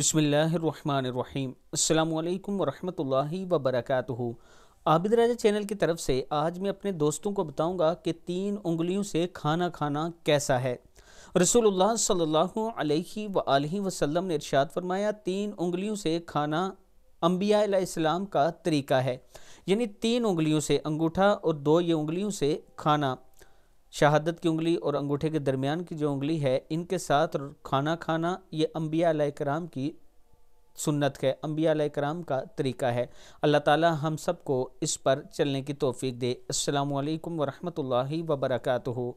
बसमीम् अल्लाम वरहमतुल्लाहि वबरकातुहू आबिद राजा चैनल की तरफ से आज मैं अपने दोस्तों को बताऊंगा कि तीन उंगलियों से खाना खाना कैसा है रसूलुल्लाह सल्लल्लाहु अलैहि वसल्लम वसल्लम ने इरशाद फरमाया तीन उंगलियों से खाना अम्बिया इस्लाम का तरीका है यानी तीन उंगलियों से अंगूठा और दो ये उंगलियों से खाना शहादत की उंगली और अंगूठे के दरमियान की जो उंगली है इनके साथ खाना खाना ये अम्बिया कराम की सुन्नत है अम्बिया कराम का तरीका है अल्लाह ताला हम सबको इस पर चलने की तोफ़ी दे अल्लाम वरहमल वबरकू